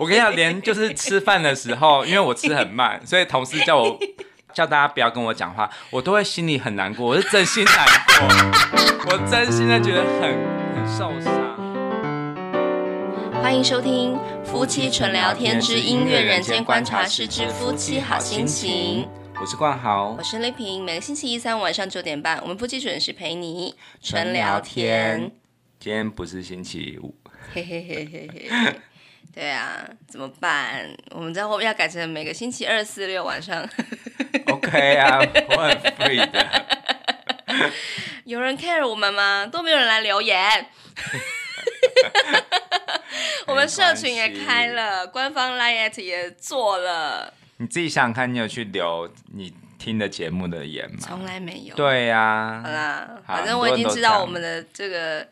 我跟你讲，连就是吃饭的时候，因为我吃很慢，所以同事叫我 叫大家不要跟我讲话，我都会心里很难过，我是真心难过，我真心的觉得很很受伤。欢迎收听夫妻纯聊天之音乐人间观察室之夫妻好心情，我是冠豪，我是丽萍，每个星期一、三晚上九点半，我们夫妻准时陪你纯聊天。今天不是星期五。嘿嘿嘿嘿嘿。对啊，怎么办？我们在后面要改成每个星期二、四、六晚上。OK 啊，我很 free 的。有人 care 我们吗？都没有人来留言。我们社群也开了，官方 line at 也做了。你自己想想看，你有去留你听的节目的言吗？从来没有。对呀。好啦，反正我已经知道我们的这个。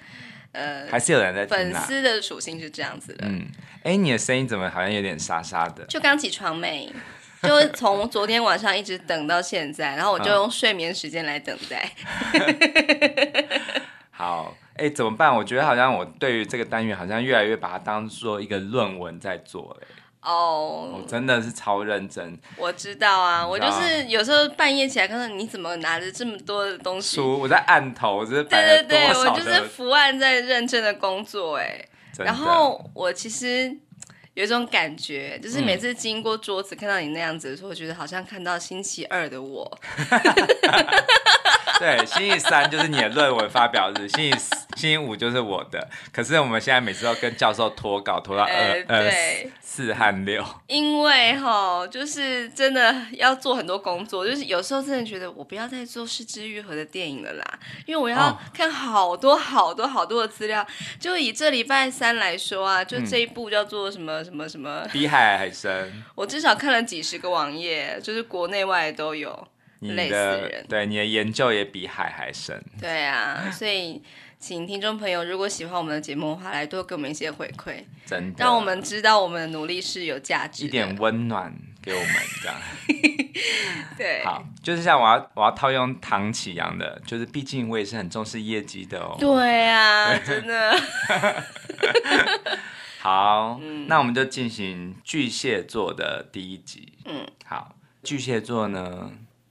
呃，还是有人在粉丝的属性是这样子的。嗯，哎，你的声音怎么好像有点沙沙的？就刚起床没？就从昨天晚上一直等到现在，然后我就用睡眠时间来等待。好，哎，怎么办？我觉得好像我对于这个单元，好像越来越把它当做一个论文在做嘞。哦，我真的是超认真。我知道啊，我就是有时候半夜起来，看到你怎么拿着这么多的东西书，我在按头，我是对对对，我就是伏案在认真的工作哎。然后我其实有一种感觉，就是每次经过桌子看到你那样子的时候，我觉得好像看到星期二的我。对，星期三就是你的论文发表日，星期。星期五就是我的，可是我们现在每次都跟教授拖稿拖到二、二、四和六，因为哈，就是真的要做很多工作，就是有时候真的觉得我不要再做失之愈合的电影了啦，因为我要看好多好多好多的资料。就以这礼拜三来说啊，就这一部叫做什么什么什么，比海还深，我至少看了几十个网页，就是国内外都有，累死人。对你的研究也比海还深，对啊，所以。请听众朋友，如果喜欢我们的节目的话，来多给我们一些回馈，让我们知道我们的努力是有价值，一点温暖给我们。对，好，就是像我要我要套用唐启阳的，就是毕竟我也是很重视业绩的哦。对呀，真的。好，那我们就进行巨蟹座的第一集。嗯，好，巨蟹座呢？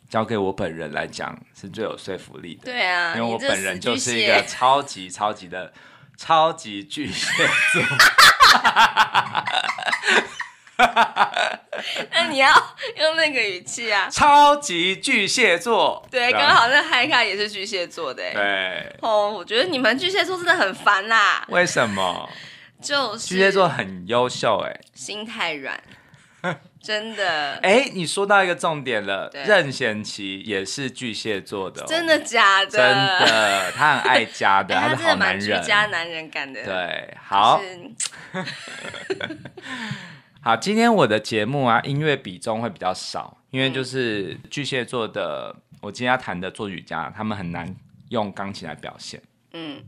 交给我本人来讲是最有说服力的，对啊，因为我本人就是一个超级超级的超级巨蟹座。那你要用那个语气啊！超级巨蟹座，对，刚好那嗨卡也是巨蟹座的，对。哦，我觉得你们巨蟹座真的很烦啦。为什么？就是巨蟹座很优秀，哎，心太软。真的，哎，你说到一个重点了。任贤齐也是巨蟹座的，真的假的？真的，他很爱家的，他是好男人，家男人感的。对，好。好，今天我的节目啊，音乐比重会比较少，因为就是巨蟹座的，我今天要弹的作曲家，他们很难用钢琴来表现。嗯，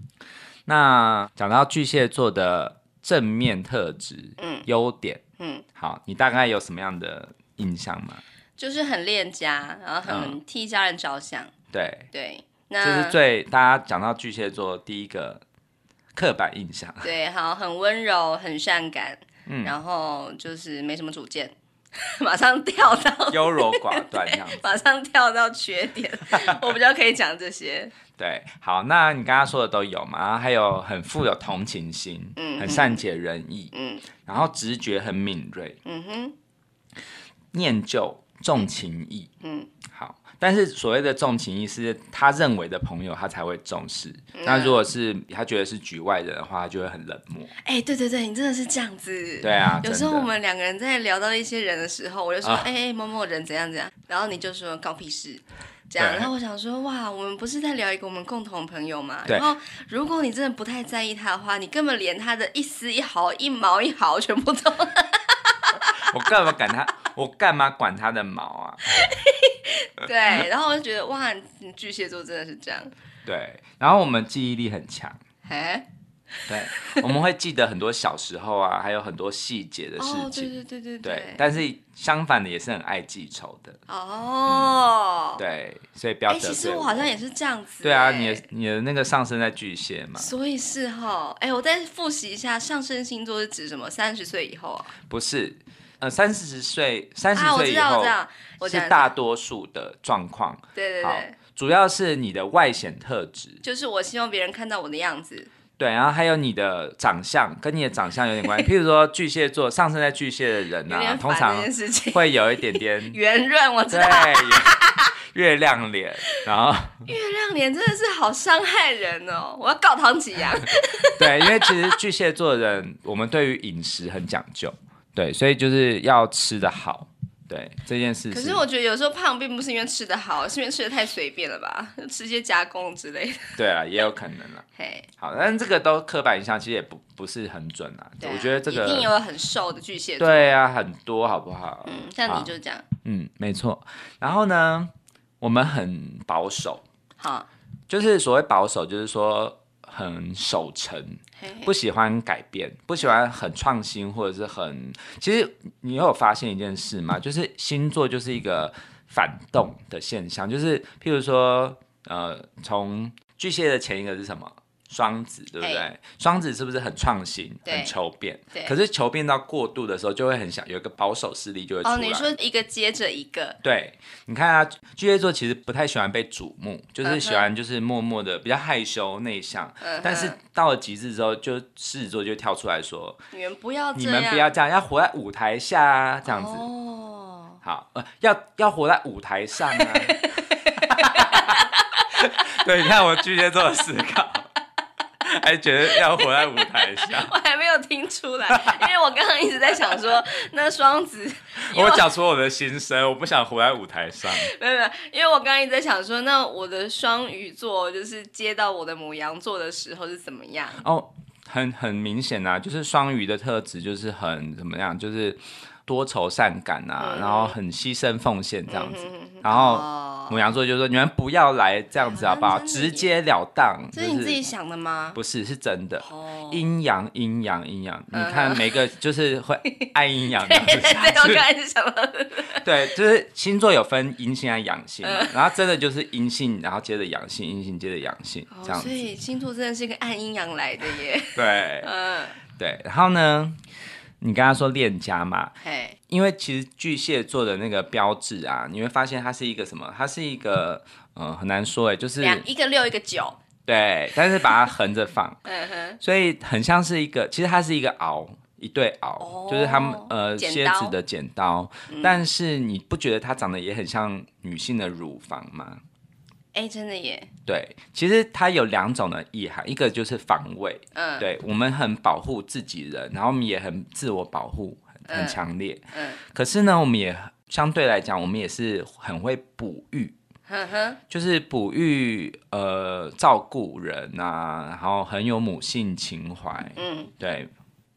那讲到巨蟹座的正面特质，嗯，优点。嗯，好，你大概有什么样的印象吗？就是很恋家，然后很替家人着想。对对，那这是最大家讲到巨蟹座第一个刻板印象。对，好，很温柔，很善感，然后就是没什么主见，马上跳到优柔寡断，马上跳到缺点。我比较可以讲这些。对，好，那你刚刚说的都有嘛？然后还有很富有同情心，嗯，很善解人意，嗯，然后直觉很敏锐，嗯哼，念旧重情义，嗯，好。但是所谓的重情义，是他认为的朋友，他才会重视。那如果是他觉得是局外人的话，他就会很冷漠。哎，对对对，你真的是这样子。对啊，有时候我们两个人在聊到一些人的时候，我就说，哎哎，某某人怎样怎样，然后你就说搞屁事。这样，然后我想说，哇，我们不是在聊一个我们共同朋友吗？然后，如果你真的不太在意他的话，你根本连他的一丝一毫、一毛一毫全部都 我干嘛管他？我干嘛管他的毛啊？对，然后我就觉得，哇，巨蟹座真的是这样。对，然后我们记忆力很强。哎。对，我们会记得很多小时候啊，还有很多细节的事情。哦，对对对对对。对，但是相反的也是很爱记仇的。哦。对，所以不要。哎，其实我好像也是这样子。对啊，你的你的那个上升在巨蟹嘛。所以是哈。哎，我再复习一下上升星座是指什么？三十岁以后啊？不是，呃，三四十岁三十岁以后是大多数的状况。对对对。主要是你的外显特质，就是我希望别人看到我的样子。对，然后还有你的长相，跟你的长相有点关系。譬如说巨蟹座，上升在巨蟹的人呢，通常会有一点点 圆润，我知道。对，月亮脸，然后 月亮脸真的是好伤害人哦！我要告唐吉阳。对，因为其实巨蟹座的人，我们对于饮食很讲究，对，所以就是要吃的好。对这件事，可是我觉得有时候胖并不是因为吃的好，是因吃的太随便了吧，吃些加工之类的。对啊，也有可能了。嘿，好，但是这个都刻板印象，其实也不不是很准啊。对，我觉得这个一定有很瘦的巨蟹座。对啊，很多好不好？嗯，像你就这样。嗯，没错。然后呢，我们很保守。好，就是所谓保守，就是说。很守成，不喜欢改变，不喜欢很创新或者是很。其实你有发现一件事吗？就是星座就是一个反动的现象，就是譬如说，呃，从巨蟹的前一个是什么？双子对不对？双子是不是很创新、很求变？对，可是求变到过度的时候，就会很想有一个保守势力就会出来。哦，你说一个接着一个。对，你看啊，巨蟹座其实不太喜欢被瞩目，就是喜欢就是默默的，比较害羞内向。嗯，但是到了极致之后，就狮子座就跳出来说：“你们不要，你们不要这样，要活在舞台下啊，这样子。”哦，好，呃，要要活在舞台上啊。对，你看我巨蟹座的思考。还觉得要活在舞台上。我还没有听出来，因为我刚刚一直在想说，那双子，我讲出我的心声，我不想活在舞台上。没有没有，因为我刚刚一直在想说，那我的双鱼座就是接到我的母羊座的时候是怎么样？哦，很很明显啊，就是双鱼的特质就是很怎么样，就是多愁善感啊，然后很牺牲奉献这样子，然后。母羊座就说你们不要来这样子，好不好？直截了当。”这是你自己想的吗？不是，是真的。阴阳，阴阳，阴阳。你看每个就是会按 阴阳这样子。我刚才是什么？对，就是星座有分阴性啊、阳性，然后真的就是阴性，然后接着阳性，阴性接着阳性，这样。所以星座真的是一个按阴阳来的耶。对，嗯，对。然后呢，你刚刚说恋家嘛？因为其实巨蟹座的那个标志啊，你会发现它是一个什么？它是一个呃，很难说哎，就是两个六一个九，对，但是把它横着放，所以很像是一个，其实它是一个鳌，一对螯，就是他们呃，蝎子的剪刀。但是你不觉得它长得也很像女性的乳房吗？哎，真的耶。对，其实它有两种的意涵，一个就是防卫，嗯，对我们很保护自己人，然后我们也很自我保护。很强烈，嗯，可是呢，我们也相对来讲，我们也是很会哺育，就是哺育呃照顾人啊，然后很有母性情怀，嗯，对，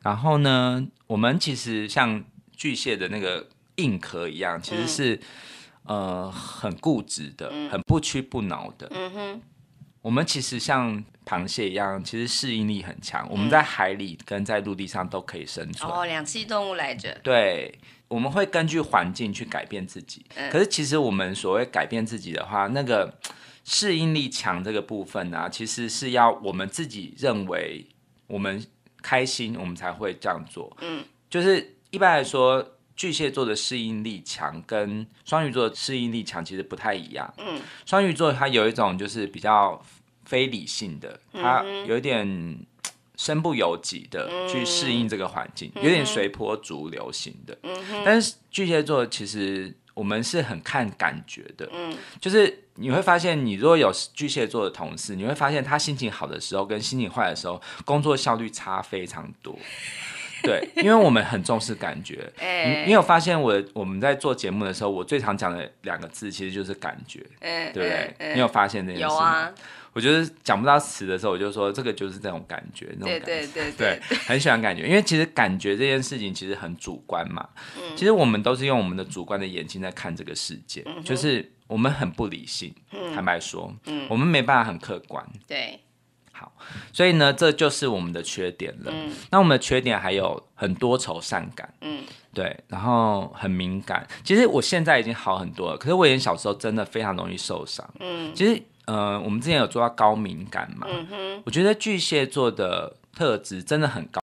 然后呢，我们其实像巨蟹的那个硬壳一样，其实是呃很固执的，很不屈不挠的，嗯哼。我们其实像螃蟹一样，其实适应力很强。我们在海里跟在陆地上都可以生存。哦，两栖动物来着。对，我们会根据环境去改变自己。可是其实我们所谓改变自己的话，那个适应力强这个部分呢，其实是要我们自己认为我们开心，我们才会这样做。嗯，就是一般来说。巨蟹座的适应力强，跟双鱼座的适应力强其实不太一样。嗯，双鱼座它有一种就是比较非理性的，它有一点身不由己的去适应这个环境，有点随波逐流型的。嗯但是巨蟹座其实我们是很看感觉的。嗯，就是你会发现，你如果有巨蟹座的同事，你会发现他心情好的时候跟心情坏的时候，工作效率差非常多。对，因为我们很重视感觉。你有发现我我们在做节目的时候，我最常讲的两个字其实就是感觉，对不对？你有发现这件事吗？我觉得讲不到词的时候，我就说这个就是这种感觉，那种感觉。对，很喜欢感觉，因为其实感觉这件事情其实很主观嘛。嗯。其实我们都是用我们的主观的眼睛在看这个世界，就是我们很不理性。嗯。坦白说，我们没办法很客观。对。好，所以呢，这就是我们的缺点了。嗯，那我们的缺点还有很多愁善感。嗯，对，然后很敏感。其实我现在已经好很多了，可是我以前小时候真的非常容易受伤。嗯，其实呃，我们之前有做到高敏感嘛。嗯我觉得巨蟹座的特质真的很高。